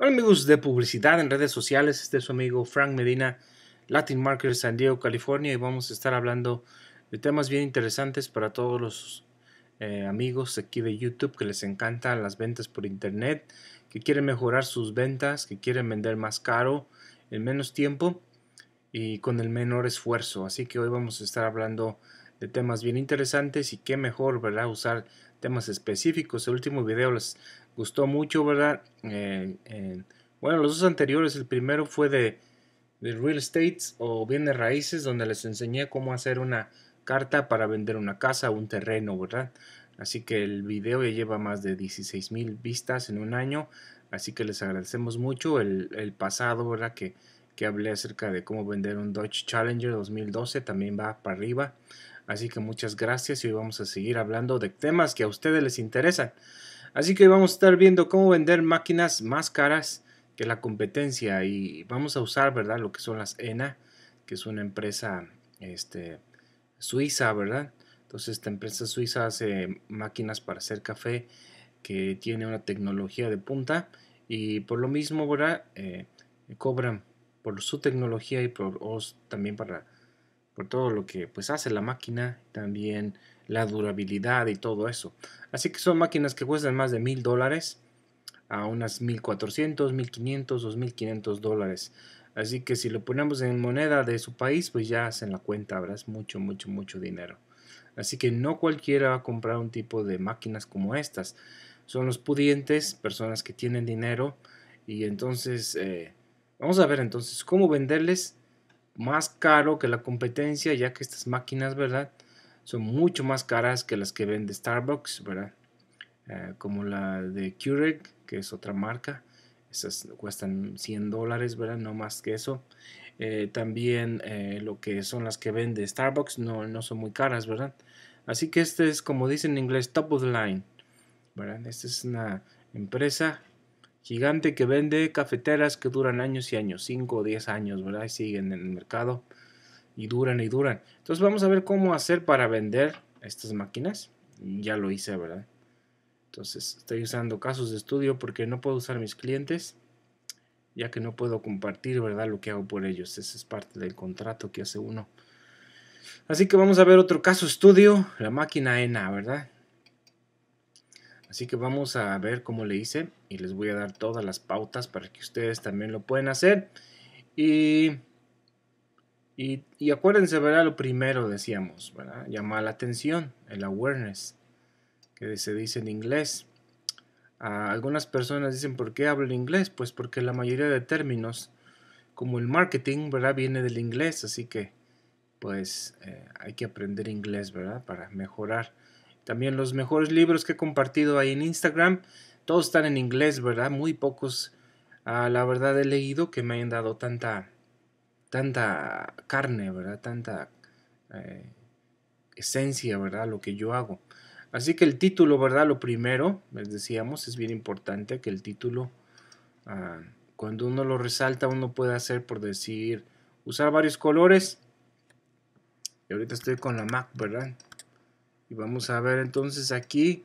Hola amigos de publicidad en redes sociales, este es su amigo Frank Medina, Latin Marketer San Diego, California, y vamos a estar hablando de temas bien interesantes para todos los eh, amigos aquí de YouTube que les encantan las ventas por internet, que quieren mejorar sus ventas, que quieren vender más caro, en menos tiempo y con el menor esfuerzo. Así que hoy vamos a estar hablando de temas bien interesantes y qué mejor, ¿verdad? Usar temas específicos. El último video les gustó mucho, ¿verdad? Eh, bueno, los dos anteriores, el primero fue de, Real Estate o Bienes Raíces, donde les enseñé cómo hacer una carta para vender una casa o un terreno, ¿verdad? Así que el video ya lleva más de 16 mil vistas en un año, así que les agradecemos mucho el, pasado, ¿verdad? Que, que hablé acerca de cómo vender un Dodge Challenger 2012, también va para arriba. Así que muchas gracias y hoy vamos a seguir hablando de temas que a ustedes les interesan. Así que vamos a estar viendo cómo vender máquinas más caras que la competencia y vamos a usar, ¿verdad? Lo que son las ENA, que es una empresa este, suiza, ¿verdad? Entonces esta empresa suiza hace máquinas para hacer café que tiene una tecnología de punta y por lo mismo, ¿verdad? Eh, cobran por su tecnología y por también para por todo lo que pues hace la máquina, también la durabilidad y todo eso. Así que son máquinas que cuestan más de mil dólares a unas 1400, 1500, 2500 dólares. Así que si lo ponemos en moneda de su país, pues ya hacen la cuenta, habrás mucho, mucho, mucho dinero. Así que no cualquiera va a comprar un tipo de máquinas como estas. Son los pudientes, personas que tienen dinero. Y entonces, eh, vamos a ver entonces cómo venderles más caro que la competencia, ya que estas máquinas, ¿verdad? son mucho más caras que las que vende Starbucks, ¿verdad? Eh, como la de Keurig, que es otra marca. Esas cuestan 100 dólares, ¿verdad? No más que eso. Eh, también eh, lo que son las que vende Starbucks no, no son muy caras, ¿verdad? Así que este es, como dicen en inglés, top of the line, Esta es una empresa gigante que vende cafeteras que duran años y años, 5 o 10 años, ¿verdad? Y siguen en el mercado y duran y duran. Entonces vamos a ver cómo hacer para vender estas máquinas. Ya lo hice, ¿verdad? Entonces estoy usando casos de estudio porque no puedo usar mis clientes ya que no puedo compartir, ¿verdad? Lo que hago por ellos. Ese es parte del contrato que hace uno. Así que vamos a ver otro caso estudio, la máquina ENA, ¿verdad? Así que vamos a ver cómo le hice y les voy a dar todas las pautas para que ustedes también lo puedan hacer. Y y, acuérdense, ¿verdad? Lo primero decíamos, ¿verdad? Llama la atención, el awareness, que se dice en inglés. Ah, algunas personas dicen, ¿por qué hablo en inglés? Pues porque la mayoría de términos, como el marketing, ¿verdad? Viene del inglés, así que pues eh, hay que aprender inglés, ¿verdad? Para mejorar. También los mejores libros que he compartido ahí en Instagram, todos están en inglés, ¿verdad? Muy pocos, a ah, la verdad, he leído que me hayan dado tanta tanta carne, ¿verdad? Tanta eh, esencia, ¿verdad? Lo que yo hago. Así que el título, ¿verdad? Lo primero, les decíamos, es bien importante que el título, ah, cuando uno lo resalta, uno puede hacer, por decir, usar varios colores. Y ahorita estoy con la Mac, ¿verdad? Y vamos a ver entonces aquí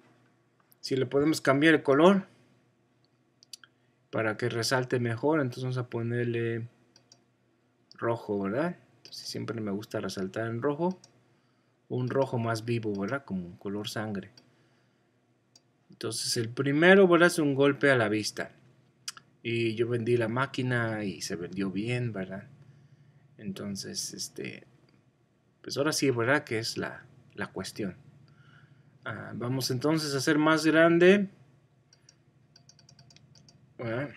si le podemos cambiar el color para que resalte mejor. Entonces vamos a ponerle rojo, ¿verdad? Entonces siempre me gusta resaltar en rojo, un rojo más vivo, ¿verdad? Como un color sangre. Entonces el primero, ¿verdad? Es un golpe a la vista. Y yo vendí la máquina y se vendió bien, ¿verdad? Entonces, este, pues ahora sí, ¿verdad? Que es la, cuestión. Ah, vamos entonces a hacer más grande. Ah.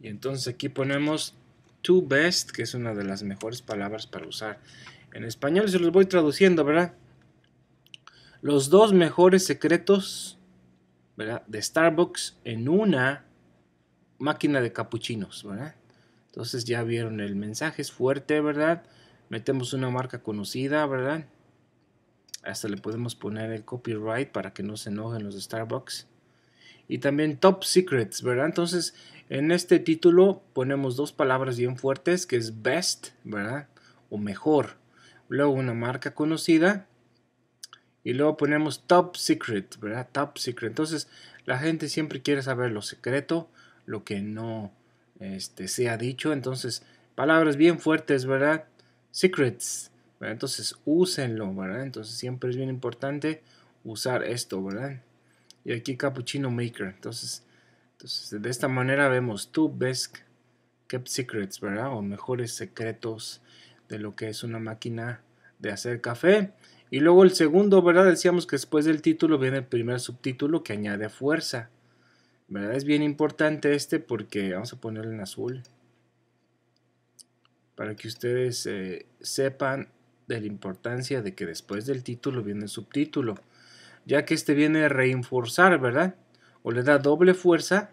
Y entonces aquí ponemos to best, que es una de las mejores palabras para usar. En español se los voy traduciendo, ¿verdad? Los dos mejores secretos, ¿verdad? De Starbucks en una máquina de capuchinos, ¿verdad? Entonces ya vieron el mensaje, es fuerte, ¿verdad? Metemos una marca conocida, ¿verdad? Hasta le podemos poner el copyright para que no se enojen los de Starbucks y también Top Secrets, ¿verdad? Entonces, en este título ponemos dos palabras bien fuertes, que es best, ¿verdad? O mejor. Luego una marca conocida. Y luego ponemos top secret, ¿verdad? Top secret. Entonces, la gente siempre quiere saber lo secreto, lo que no este, se ha dicho. Entonces, palabras bien fuertes, ¿verdad? Secrets. Entonces, úsenlo, ¿verdad? Entonces, siempre es bien importante usar esto, ¿verdad? y aquí Cappuccino Maker. Entonces, de esta manera vemos two best kept secrets, ¿verdad? O mejores secretos de lo que es una máquina de hacer café. Y luego el segundo, ¿verdad? Decíamos que después del título viene el primer subtítulo que añade fuerza. ¿Verdad? Es bien importante este porque vamos a ponerlo en azul. Para que ustedes eh, sepan de la importancia de que después del título viene el subtítulo ya que este viene a reforzar, ¿verdad? O le da doble fuerza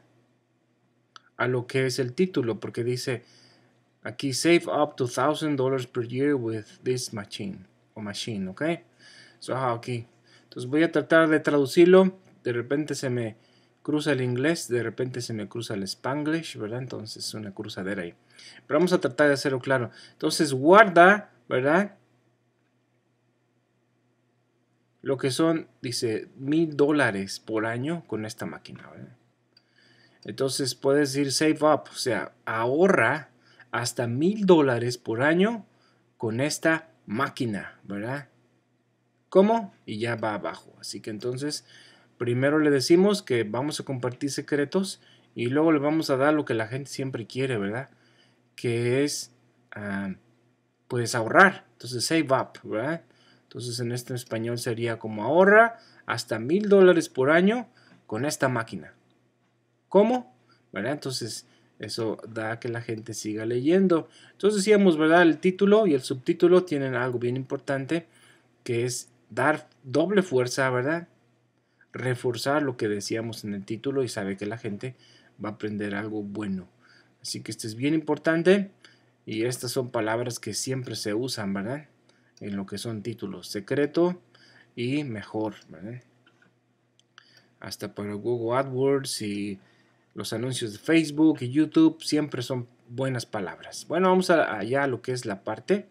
a lo que es el título, porque dice aquí save up to thousand dollars per year with this machine o machine, ¿ok? So aquí, entonces voy a tratar de traducirlo. De repente se me cruza el inglés, de repente se me cruza el spanglish, ¿verdad? Entonces es una cruzadera ahí. Pero vamos a tratar de hacerlo claro. Entonces guarda, ¿verdad? lo que son, dice, mil dólares por año con esta máquina. ¿verdad? Entonces puedes decir save up, o sea, ahorra hasta mil dólares por año con esta máquina, ¿verdad? ¿Cómo? Y ya va abajo. Así que entonces, primero le decimos que vamos a compartir secretos y luego le vamos a dar lo que la gente siempre quiere, ¿verdad? Que es, puedes ah, pues ahorrar. Entonces, save up, ¿verdad? Entonces en este español sería como ahorra hasta mil dólares por año con esta máquina. ¿Cómo? ¿Verdad? Entonces eso da que la gente siga leyendo. Entonces decíamos, ¿verdad? El título y el subtítulo tienen algo bien importante que es dar doble fuerza, ¿verdad? Reforzar lo que decíamos en el título y sabe que la gente va a aprender algo bueno. Así que esto es bien importante y estas son palabras que siempre se usan, ¿verdad? en lo que son títulos secreto y mejor. Hasta para Google AdWords y los anuncios de Facebook y YouTube siempre son buenas palabras. Bueno, vamos allá lo que es la parte.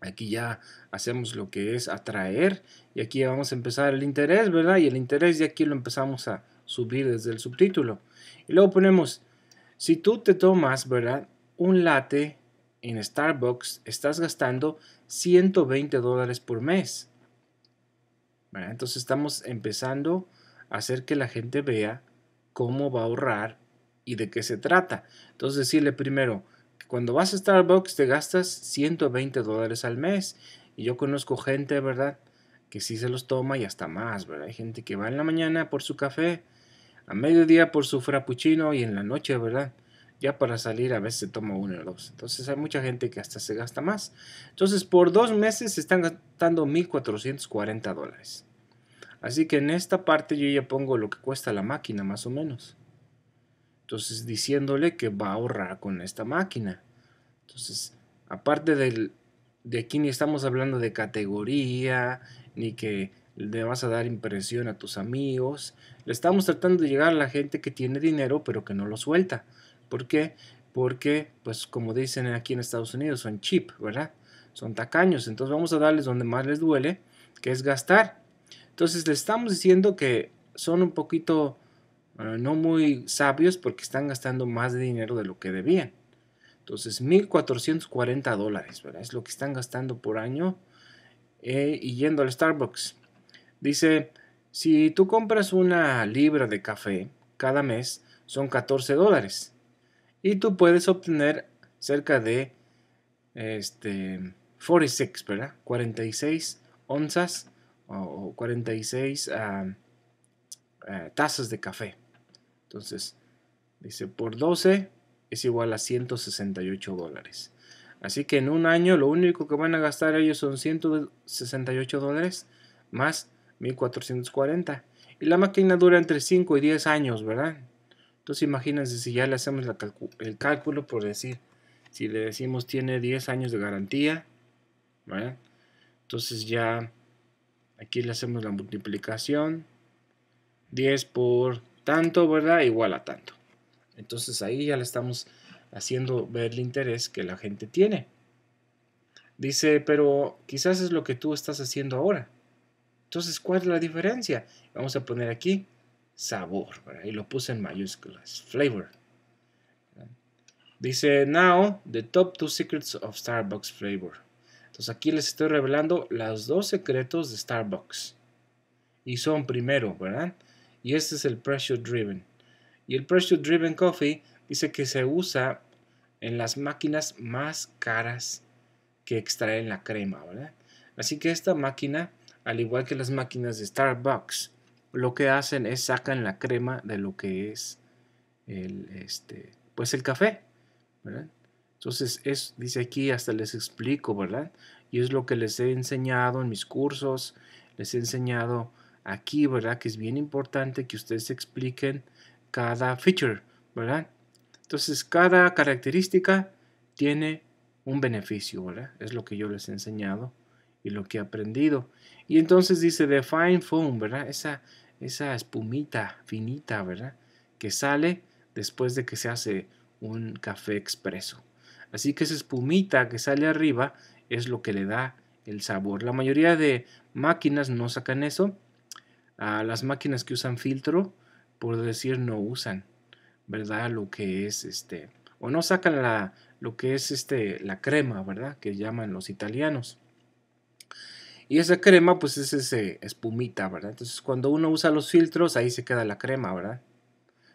Aquí ya hacemos lo que es atraer y aquí vamos a empezar el interés, ¿verdad? Y el interés y aquí lo empezamos a subir desde el subtítulo. Y luego ponemos, si tú te tomas, ¿verdad? Un latte en Starbucks estás gastando 120 dólares por mes. Entonces estamos empezando a hacer que la gente vea cómo va a ahorrar y de qué se trata. Entonces decirle primero, que cuando vas a Starbucks te gastas 120 dólares al mes. Y yo conozco gente, ¿verdad? Que sí se los toma y hasta más, ¿verdad? Hay gente que va en la mañana por su café, a mediodía por su frappuccino y en la noche, ¿verdad? ya para salir a veces se toma uno o dos. Entonces hay mucha gente que hasta se gasta más. Entonces por dos meses se están gastando 1.440 dólares. Así que en esta parte yo ya pongo lo que cuesta la máquina más o menos. Entonces diciéndole que va a ahorrar con esta máquina. Entonces, aparte de aquí ni estamos hablando de categoría, ni que le vas a dar impresión a tus amigos. Le estamos tratando de llegar a la gente que tiene dinero pero que no lo suelta. ¿Por qué? Porque, pues como dicen aquí en Estados Unidos, son cheap, ¿verdad? Son tacaños. Entonces vamos a darles donde más les duele, que es gastar. Entonces le estamos diciendo que son un poquito no muy sabios porque están gastando más dinero de lo que debían. Entonces, 1.440 dólares, ¿verdad? Es lo que están gastando por año eh, y yendo al Starbucks. Dice, si tú compras una libra de café cada mes, son 14 dólares y tú puedes obtener cerca de este 46, ¿verdad? 46 onzas o 46 eh, tazas de café. Entonces, dice, por 12 es igual a 168 dólares. Así que en un año lo único que van a gastar ellos son 168 dólares más 1440. Y la máquina dura entre 5 y 10 años, ¿verdad? Entonces imagínense si ya le hacemos el cálculo por decir, si le decimos tiene 10 años de garantía, entonces ya aquí le hacemos la multiplicación, 10 por tanto, ¿verdad? Igual a tanto. Entonces ahí ya le estamos haciendo ver el interés que la gente tiene. Dice, pero quizás es lo que tú estás haciendo ahora. Entonces, ¿cuál es la diferencia? Vamos a poner aquí sabor, y lo puse en mayúsculas, flavor. Dice, now, the top two secrets of Starbucks flavor. Entonces aquí les estoy revelando los dos secretos de Starbucks. Y son primero, ¿verdad? Y este es el pressure driven. Y el pressure driven coffee dice que se usa en las máquinas más caras que extraen la crema, ¿verdad? Así que esta máquina, al igual que las máquinas de Starbucks, lo que hacen es sacan la crema de lo que es el, este, pues el café. Entonces, es, dice aquí, hasta les explico, ¿verdad? Y es lo que les he enseñado en mis cursos, les he enseñado aquí, ¿verdad? Que es bien importante que ustedes expliquen cada feature, ¿verdad? Entonces, cada característica tiene un beneficio, ¿verdad? Es lo que yo les he enseñado y lo que he aprendido. Y entonces dice define foam ¿verdad? Esa, esa espumita finita, ¿verdad? Que sale después de que se hace un café expreso. Así que esa espumita que sale arriba es lo que le da el sabor. La mayoría de máquinas no sacan eso. A las máquinas que usan filtro, por decir, no usan, ¿verdad? Lo que es este, o no sacan la, lo que es este, la crema, ¿verdad? Que llaman los italianos. Y esa crema, pues es ese espumita, ¿verdad? Entonces, cuando uno usa los filtros, ahí se queda la crema, ¿verdad?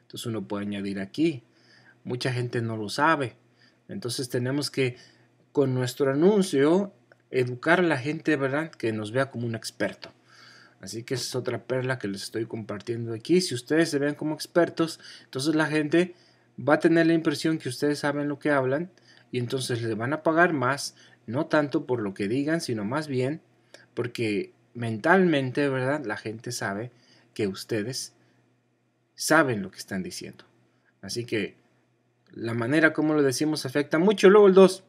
Entonces, uno puede añadir aquí. Mucha gente no lo sabe. Entonces, tenemos que, con nuestro anuncio, educar a la gente, ¿verdad? Que nos vea como un experto. Así que esa es otra perla que les estoy compartiendo aquí. Si ustedes se ven como expertos, entonces la gente va a tener la impresión que ustedes saben lo que hablan y entonces le van a pagar más, no tanto por lo que digan, sino más bien porque mentalmente, ¿verdad? La gente sabe que ustedes saben lo que están diciendo. Así que la manera como lo decimos afecta mucho. Luego el 2,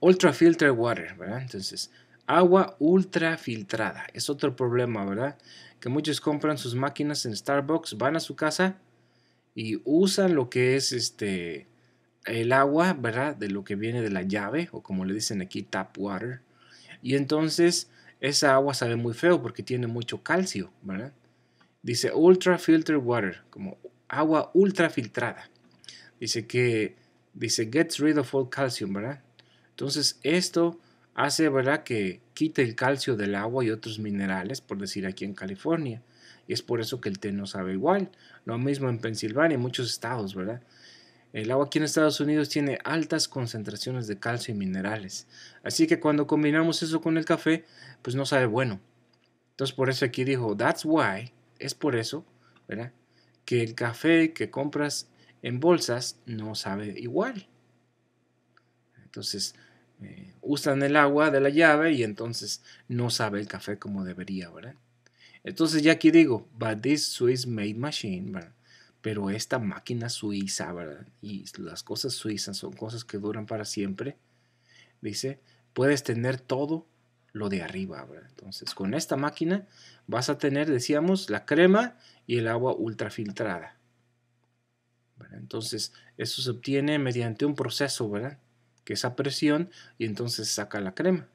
ultra filter water, ¿verdad? Entonces, agua ultra filtrada. Es otro problema, ¿verdad? Que muchos compran sus máquinas en Starbucks, van a su casa y usan lo que es este el agua, ¿verdad? De lo que viene de la llave o como le dicen aquí tap water. Y entonces esa agua sabe muy feo porque tiene mucho calcio, ¿verdad? Dice ultra filtered water, como agua ultra filtrada. Dice que, dice gets rid of all calcium, ¿verdad? Entonces esto hace, ¿verdad? Que quite el calcio del agua y otros minerales, por decir aquí en California. Y es por eso que el té no sabe igual. Lo mismo en Pensilvania, y muchos estados, ¿verdad? El agua aquí en Estados Unidos tiene altas concentraciones de calcio y minerales, así que cuando combinamos eso con el café, pues no sabe bueno. Entonces por eso aquí dijo, that's why, es por eso, ¿verdad? Que el café que compras en bolsas no sabe igual. Entonces eh, usan el agua de la llave y entonces no sabe el café como debería, ¿verdad? Entonces ya aquí digo, but this Swiss made machine, ¿verdad? Pero esta máquina suiza, ¿verdad? Y las cosas suizas son cosas que duran para siempre. Dice, puedes tener todo lo de arriba, ¿verdad? Entonces, con esta máquina vas a tener, decíamos, la crema y el agua ultrafiltrada. Entonces, eso se obtiene mediante un proceso, ¿verdad? Que es a presión y entonces saca la crema.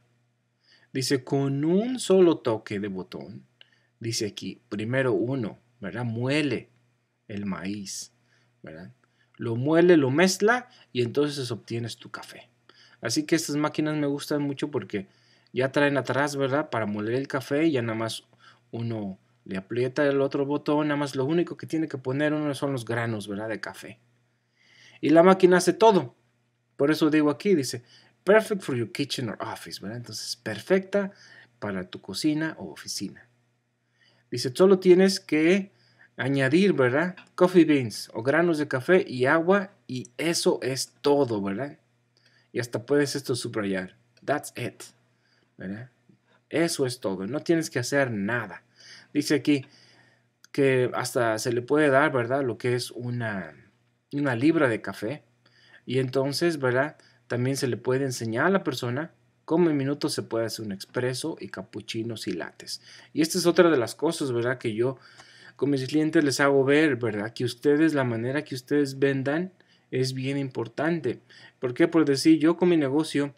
Dice, con un solo toque de botón, dice aquí, primero uno, ¿verdad? Muele el maíz, ¿verdad? Lo muele, lo mezcla y entonces obtienes tu café. Así que estas máquinas me gustan mucho porque ya traen atrás, ¿verdad? Para moler el café y ya nada más uno le aprieta el otro botón, nada más lo único que tiene que poner uno son los granos, ¿verdad? De café. Y la máquina hace todo. Por eso digo aquí, dice, perfect for your kitchen or office, Entonces, perfecta para tu cocina o oficina. Dice, solo tienes que añadir, ¿verdad? Coffee beans o granos de café y agua y eso es todo, ¿verdad? Y hasta puedes esto subrayar. That's it, ¿verdad? Eso es todo, no tienes que hacer nada. Dice aquí que hasta se le puede dar, ¿verdad? Lo que es una, una libra de café. Y entonces, ¿verdad? También se le puede enseñar a la persona cómo en minutos se puede hacer un expreso y capuchinos y lates. Y esta es otra de las cosas, ¿verdad? Que yo con mis clientes les hago ver, ¿verdad? Que ustedes, la manera que ustedes vendan es bien importante. ¿Por qué? Por decir, yo con mi negocio,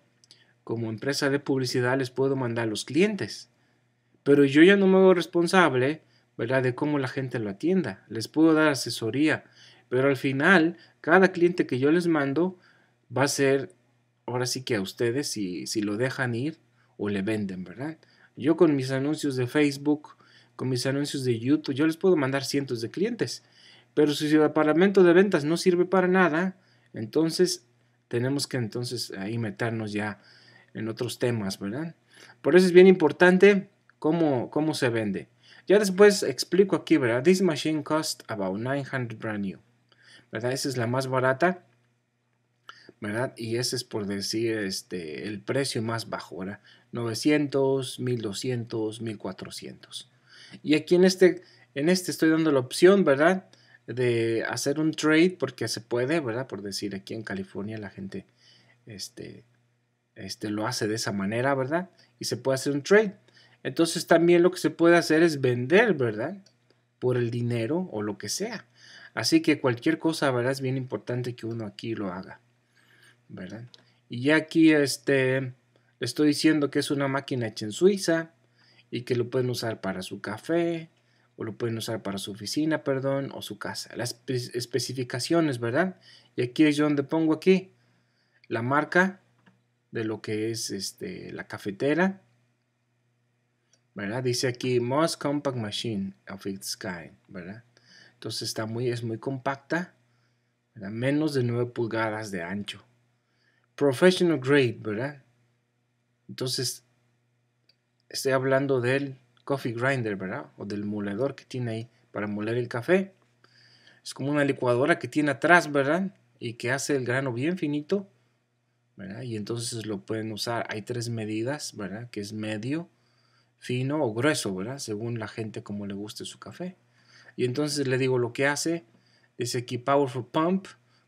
como empresa de publicidad, les puedo mandar a los clientes. Pero yo ya no me hago responsable, ¿verdad? De cómo la gente lo atienda. Les puedo dar asesoría. Pero al final, cada cliente que yo les mando va a ser, ahora sí que a ustedes, si, si lo dejan ir o le venden, ¿verdad? Yo con mis anuncios de Facebook, con mis anuncios de YouTube. Yo les puedo mandar cientos de clientes, pero si su departamento de ventas no sirve para nada, entonces tenemos que entonces ahí meternos ya en otros temas, ¿verdad? Por eso es bien importante cómo, cómo se vende. Ya después explico aquí, ¿verdad? This machine cost about 900 brand new, ¿verdad? Esa es la más barata. ¿verdad? Y ese es por decir este, el precio más bajo, ¿verdad? 900, 1200, 1400. Y aquí en este, en este estoy dando la opción, ¿verdad? De hacer un trade porque se puede, ¿verdad? Por decir, aquí en California la gente este, este, lo hace de esa manera, ¿verdad? Y se puede hacer un trade. Entonces también lo que se puede hacer es vender, ¿verdad? Por el dinero o lo que sea. Así que cualquier cosa, ¿verdad? Es bien importante que uno aquí lo haga, ¿verdad? Y ya aquí este, le estoy diciendo que es una máquina hecha en Suiza y que lo pueden usar para su café, o lo pueden usar para su oficina, perdón, o su casa. Las especificaciones, ¿verdad? Y aquí es donde pongo aquí la marca de lo que es este, la cafetera, ¿verdad? Dice aquí Most Compact Machine of its kind, ¿verdad? Entonces está muy, es muy compacta, menos de 9 pulgadas de ancho. Professional grade, ¿verdad? Entonces Estoy hablando del coffee grinder, ¿verdad? O del moledor que tiene ahí para moler el café. Es como una licuadora que tiene atrás, ¿verdad? Y que hace el grano bien finito, ¿verdad? Y entonces lo pueden usar. Hay tres medidas, ¿verdad? Que es medio, fino o grueso, ¿verdad? Según la gente como le guste su café. Y entonces le digo lo que hace. Es aquí Powerful Pump,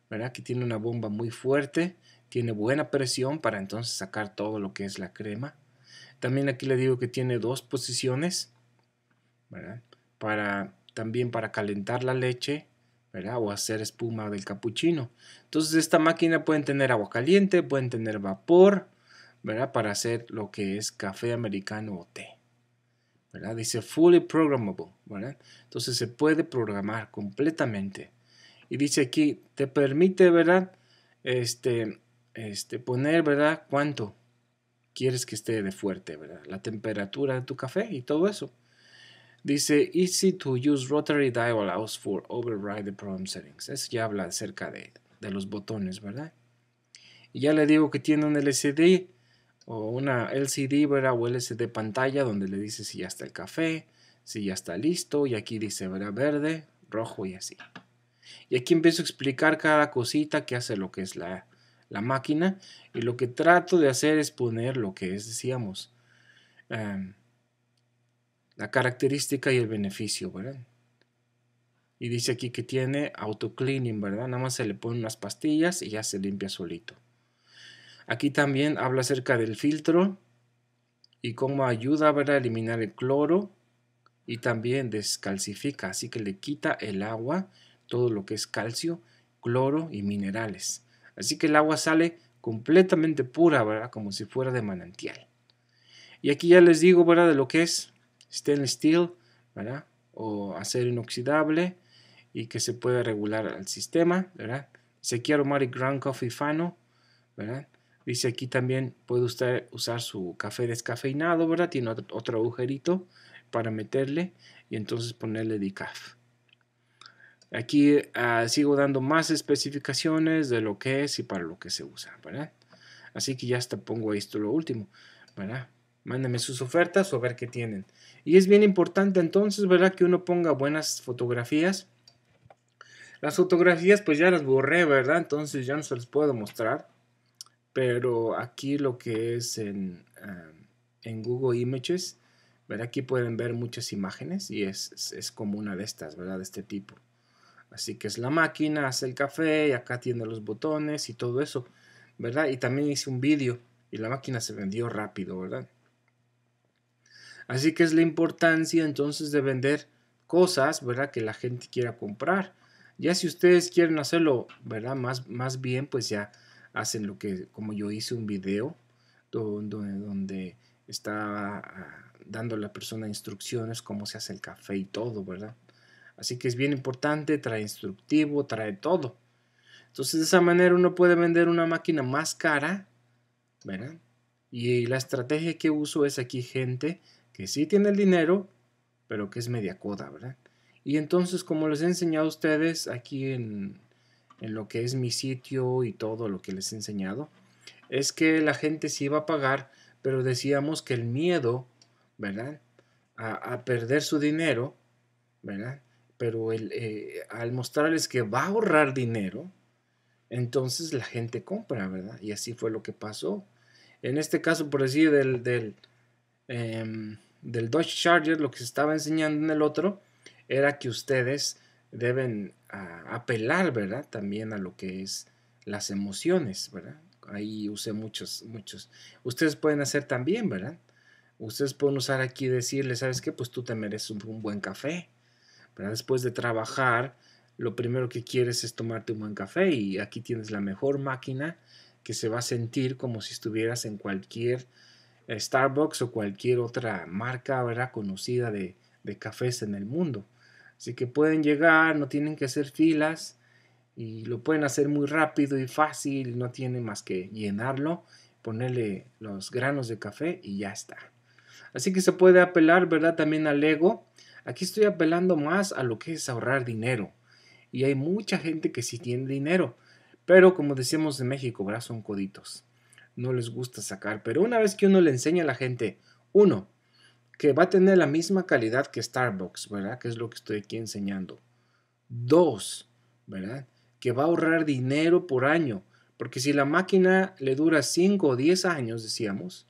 ¿verdad? Que tiene una bomba muy fuerte, tiene buena presión para entonces sacar todo lo que es la crema. También aquí le digo que tiene dos posiciones, Para, también para calentar la leche, ¿verdad? O hacer espuma del capuchino. Entonces esta máquina pueden tener agua caliente, pueden tener vapor, ¿verdad? Para hacer lo que es café americano o té. ¿verdad? Dice fully programmable, Entonces se puede programar completamente. Y dice aquí, te permite, ¿verdad? Este, este, poner, ¿verdad? ¿Cuánto? quieres que esté de fuerte, ¿verdad? La temperatura de tu café y todo eso. Dice, easy to use rotary dial allows for override the problem settings. Eso ya habla acerca de, de los botones, ¿verdad? Y ya le digo que tiene un LCD o una LCD, ¿verdad? O LCD pantalla donde le dice si ya está el café, si ya está listo. Y aquí dice, ¿verdad? Verde, rojo y así. Y aquí empiezo a explicar cada cosita que hace lo que es la, la máquina y lo que trato de hacer es poner lo que es, decíamos, em, la característica y el beneficio, ¿verdad? Y dice aquí que tiene autocleaning, ¿verdad? Nada más se le ponen unas pastillas y ya se limpia solito. Aquí también habla acerca del filtro y cómo ayuda ¿verdad? a eliminar el cloro y también descalcifica, así que le quita el agua, todo lo que es calcio, cloro y minerales. Así que el agua sale completamente pura, ¿verdad? Como si fuera de manantial. Y aquí ya les digo, ¿verdad? De lo que es stainless steel, ¿verdad? O acero inoxidable y que se puede regular al sistema, ¿verdad? quiero Mari Ground Coffee Fano, ¿verdad? Dice aquí también puede usted usar su café descafeinado, ¿verdad? Tiene otro, otro agujerito para meterle y entonces ponerle decaf. Aquí ah, sigo dando más especificaciones de lo que es y para lo que se usa, ¿verdad? Así que ya hasta pongo esto lo último, ¿verdad? Mándame sus ofertas o ver qué tienen. Y es bien importante entonces, ¿verdad? Que uno ponga buenas fotografías. Las fotografías pues ya las borré, ¿verdad? Entonces ya no se las puedo mostrar. Pero aquí lo que es en, ah, en Google Images, ¿verdad? Aquí pueden ver muchas imágenes y es como una de estas, ¿verdad? De este tipo. Así que es la máquina, hace el café y acá tiene los botones y todo eso, ¿verdad? Y también hice un vídeo y la máquina se vendió rápido, ¿verdad? Así que es la importancia entonces de vender cosas, ¿verdad? Que la gente quiera comprar. Ya si ustedes quieren hacerlo, ¿verdad? Más, más bien, pues ya hacen lo que, como yo hice un video donde, donde está ah, dando a la persona instrucciones cómo se hace el café y todo, ¿verdad? Así que es bien importante, trae instructivo, trae todo. Entonces de esa manera uno puede vender una máquina más cara, ¿verdad? Y la estrategia que uso es aquí gente que sí tiene el dinero, pero que es media coda, ¿verdad? Y entonces como les he enseñado a ustedes aquí en, en lo que es mi sitio y todo lo que les he enseñado, es que la gente sí iba a pagar, pero decíamos que el miedo, ¿verdad? A, a perder su dinero, ¿verdad? pero eh, al mostrarles que va a ahorrar dinero, entonces la gente compra, ¿verdad? Y así fue lo que pasó. En este caso, por decir, del, del, em, del Dodge Charger, lo que se estaba enseñando en el otro era que ustedes deben ah, apelar, ¿verdad? También a lo que es las emociones, ¿verdad? Ahí usé muchos, muchos. Ustedes pueden hacer también, ¿verdad? Ustedes pueden usar aquí y decirle, ¿sabes qué? Pues tú te mereces un buen café Después de trabajar, lo primero que quieres es tomarte un buen café y aquí tienes la mejor máquina que se va a sentir como si estuvieras en cualquier eh, Starbucks o cualquier otra marca ¿verdad? conocida de, cafés en el mundo. Así que pueden llegar, no tienen que hacer filas y lo pueden hacer muy rápido y fácil, no tienen más que llenarlo, ponerle los granos de café y ya está. Así que se puede apelar, ¿verdad? También al ego Aquí estoy apelando más a lo que es ahorrar dinero. Y hay mucha gente que sí tiene dinero, pero como decíamos en México, ¿verdad? son coditos. No les gusta sacar. Pero una vez que uno le enseña a la gente, uno, que va a tener la misma calidad que Starbucks, ¿verdad? Que es lo que estoy aquí enseñando. Dos, ¿verdad? Que va a ahorrar dinero por año. Porque si la máquina le dura 5 o 10 años, decíamos,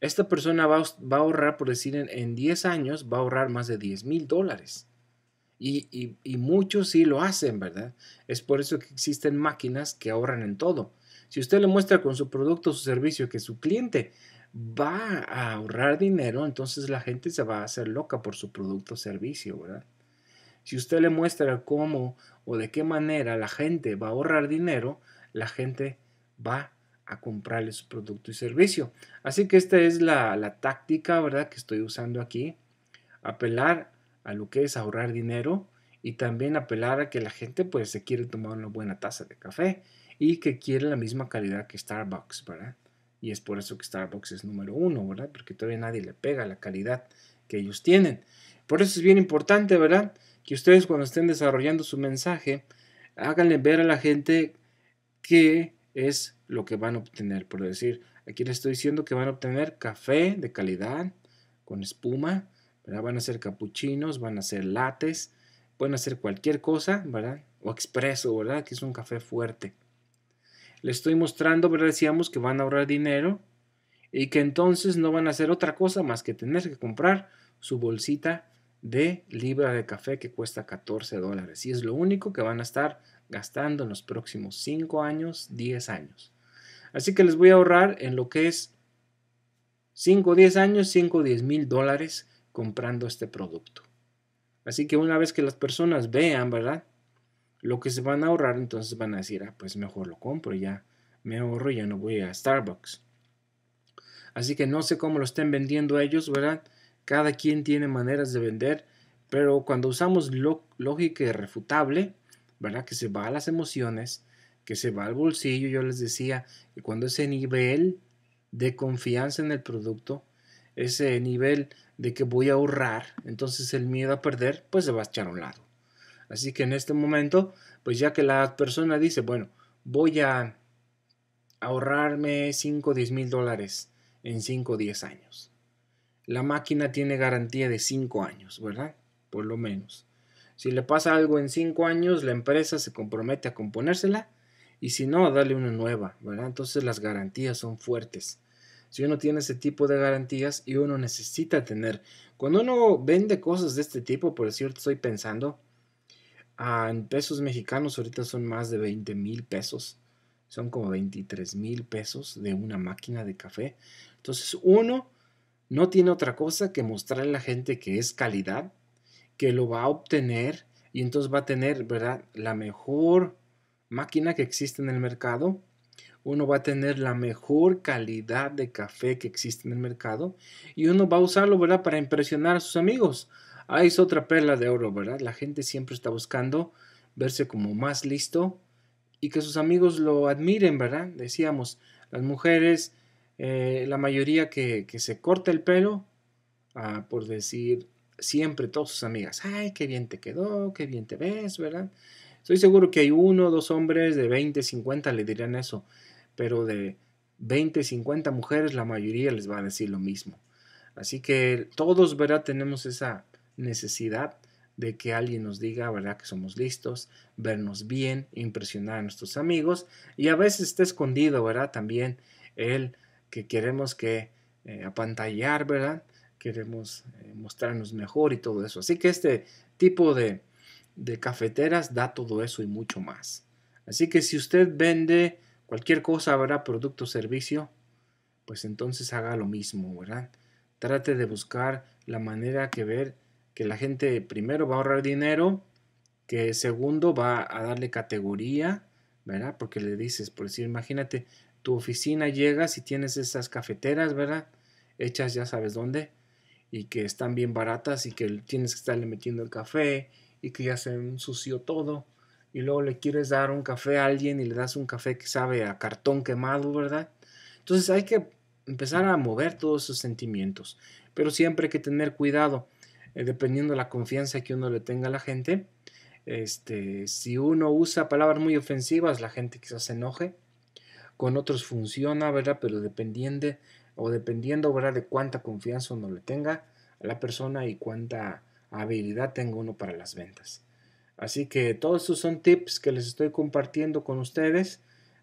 esta persona va, a ahorrar, por decir, en, 10 años, va a ahorrar más de 10 mil dólares. Y, muchos sí lo hacen, ¿verdad? Es por eso que existen máquinas que ahorran en todo. Si usted le muestra con su producto o su servicio que su cliente va a ahorrar dinero, entonces la gente se va a hacer loca por su producto o servicio, ¿verdad? Si usted le muestra cómo o de qué manera la gente va a ahorrar dinero, la gente va a a comprarle su producto y servicio. Así que esta es la, táctica, ¿verdad? Que estoy usando aquí. Apelar a lo que es ahorrar dinero y también apelar a que la gente pues se quiere tomar una buena taza de café y que quiere la misma calidad que Starbucks, ¿verdad? Y es por eso que Starbucks es número uno, ¿verdad? Porque todavía nadie le pega la calidad que ellos tienen. Por eso es bien importante, ¿verdad? Que ustedes cuando estén desarrollando su mensaje, háganle ver a la gente que es lo que van a obtener. Por decir, aquí les estoy diciendo que van a obtener café de calidad con espuma, Van a ser capuchinos, van a ser lates, pueden hacer cualquier cosa, ¿verdad? O expreso, ¿verdad? Que es un café fuerte. Les estoy mostrando, ¿verdad? Decíamos que van a ahorrar dinero y que entonces no van a hacer otra cosa más que tener que comprar su bolsita de libra de café que cuesta 14 dólares. Y es lo único que van a estar gastando en los próximos 5 años, 10 años. Así que les voy a ahorrar en lo que es 5 10 años, 5 10 mil dólares comprando este producto. Así que una vez que las personas vean, ¿verdad? Lo que se van a ahorrar, entonces van a decir, ah, pues mejor lo compro ya, me ahorro, ya no voy a Starbucks. Así que no sé cómo lo estén vendiendo ellos, ¿verdad? Cada quien tiene maneras de vender, pero cuando usamos lógica irrefutable, ¿verdad? Que se va a las emociones, que se va al bolsillo, yo les decía, que cuando ese nivel de confianza en el producto, ese nivel de que voy a ahorrar, entonces el miedo a perder, pues se va a echar a un lado. Así que en este momento, pues ya que la persona dice, bueno, voy a ahorrarme 5 o 10 mil dólares en 5 o 10 años. La máquina tiene garantía de 5 años, ¿verdad? Por lo menos. Si le pasa algo en cinco años, la empresa se compromete a componérsela y si no, darle una nueva, ¿verdad? Entonces las garantías son fuertes. Si uno tiene ese tipo de garantías y uno necesita tener, cuando uno vende cosas de este tipo, por cierto, estoy pensando, ah, en pesos mexicanos ahorita son más de 20 mil pesos, son como 23 mil pesos de una máquina de café. Entonces uno no tiene otra cosa que mostrarle a la gente que es calidad que lo va a obtener y entonces va a tener, ¿verdad? La mejor máquina que existe en el mercado. Uno va a tener la mejor calidad de café que existe en el mercado. Y uno va a usarlo, ¿verdad? Para impresionar a sus amigos. Ahí es otra perla de oro, ¿verdad? La gente siempre está buscando verse como más listo y que sus amigos lo admiren, ¿verdad? Decíamos, las mujeres, eh, la mayoría que, que, se corta el pelo, ah, por decir siempre todas sus amigas, ay, qué bien te quedó, qué bien te ves, ¿verdad? Estoy seguro que hay uno o dos hombres de 20, 50 le dirían eso, pero de 20, 50 mujeres la mayoría les va a decir lo mismo. Así que todos, ¿verdad? Tenemos esa necesidad de que alguien nos diga, ¿verdad? Que somos listos, vernos bien, impresionar a nuestros amigos y a veces está escondido, ¿verdad? También el que queremos que eh, apantallar, ¿verdad? queremos eh, mostrarnos mejor y todo eso. Así que este tipo de, cafeteras da todo eso y mucho más. Así que si usted vende cualquier cosa, ¿verdad? Producto o servicio, pues entonces haga lo mismo, ¿verdad? Trate de buscar la manera que ver que la gente primero va a ahorrar dinero, que segundo va a darle categoría, ¿verdad? Porque le dices, por decir, imagínate, tu oficina llega, y tienes esas cafeteras, ¿verdad? Hechas ya sabes dónde, y que están bien baratas y que tienes que estarle metiendo el café y que ya se ensució todo y luego le quieres dar un café a alguien y le das un café que sabe a cartón quemado, ¿verdad? Entonces hay que empezar a mover todos esos sentimientos, pero siempre hay que tener cuidado, eh, dependiendo de la confianza que uno le tenga a la gente. Este, si uno usa palabras muy ofensivas, la gente quizás se enoje. Con otros funciona, ¿verdad? Pero dependiendo, o dependiendo ¿verdad? de cuánta confianza uno le tenga a la persona y cuánta habilidad tenga uno para las ventas. Así que todos estos son tips que les estoy compartiendo con ustedes,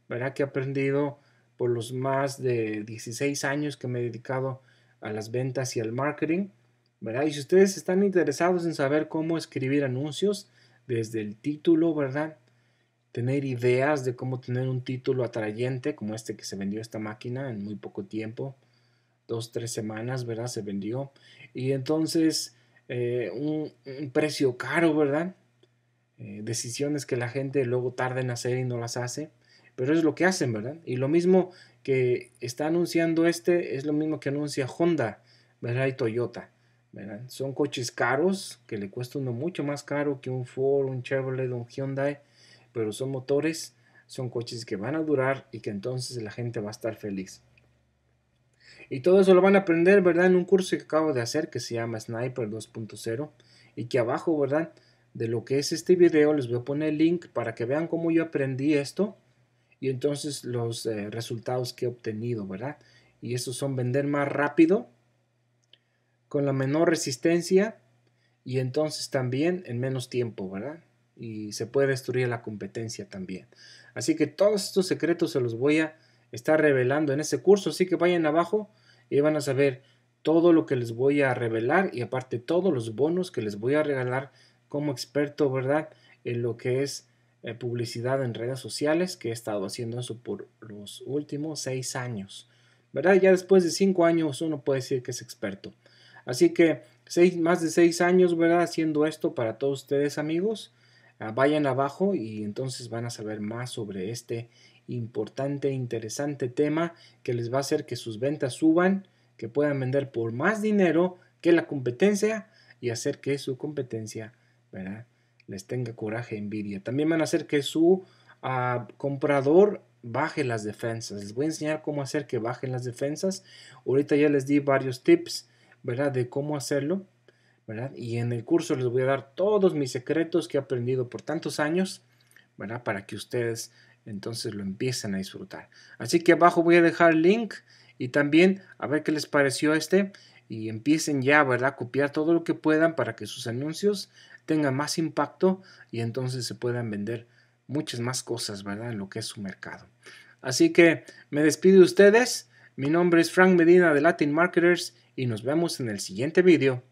¿verdad? que he aprendido por los más de 16 años que me he dedicado a las ventas y al marketing. ¿verdad? Y si ustedes están interesados en saber cómo escribir anuncios desde el título, ¿verdad? Tener ideas de cómo tener un título atrayente como este que se vendió esta máquina en muy poco tiempo, dos, tres semanas, ¿verdad? Se vendió. Y entonces, eh, un, precio caro, ¿verdad? Eh, decisiones que la gente luego tarda en hacer y no las hace. Pero es lo que hacen, ¿verdad? Y lo mismo que está anunciando este es lo mismo que anuncia Honda, ¿verdad? Y Toyota. Son coches caros que le cuesta uno mucho más caro que un Ford, un Chevrolet, un Hyundai, pero son motores, son coches que van a durar y que entonces la gente va a estar feliz. Y todo eso lo van a aprender, ¿verdad? En un curso que acabo de hacer que se llama Sniper 2.0 y que abajo, ¿verdad? De lo que es este video les voy a poner el link para que vean cómo yo aprendí esto y entonces los eh, resultados que he obtenido, ¿verdad? Y esos son vender más rápido, con la menor resistencia y entonces también en menos tiempo, ¿verdad? Y se puede destruir la competencia también. Así que todos estos secretos se los voy a está revelando en ese curso. Así que vayan abajo y van a saber todo lo que les voy a revelar y aparte todos los bonos que les voy a regalar como experto, ¿verdad? En lo que es eh, publicidad en redes sociales, que he estado haciendo eso por los últimos seis años, ¿verdad? Ya después de cinco años uno puede decir que es experto. Así que más de seis años, ¿verdad? Haciendo esto para todos ustedes amigos. Ah, vayan abajo y entonces van a saber más sobre este importante interesante tema que les va a hacer que sus ventas suban, que puedan vender por más dinero que la competencia y hacer que su competencia les tenga coraje, envidia. También van a hacer que su ah, comprador baje las defensas. Les voy a enseñar cómo hacer que bajen las defensas. Ahorita ya les di varios tips, De cómo hacerlo, Y en el curso les voy a dar todos mis secretos que he aprendido por tantos años, Para que ustedes entonces lo empiezan a disfrutar. Así que abajo voy a dejar el link y también a ver qué les pareció este y empiecen ya, ¿verdad? Copiar todo lo que puedan para que sus anuncios tengan más impacto y entonces se puedan vender muchas más cosas, ¿verdad? En lo que es su mercado. Así que me despido de ustedes. Mi nombre es Frank Medina de Latin Marketers y nos vemos en el siguiente video.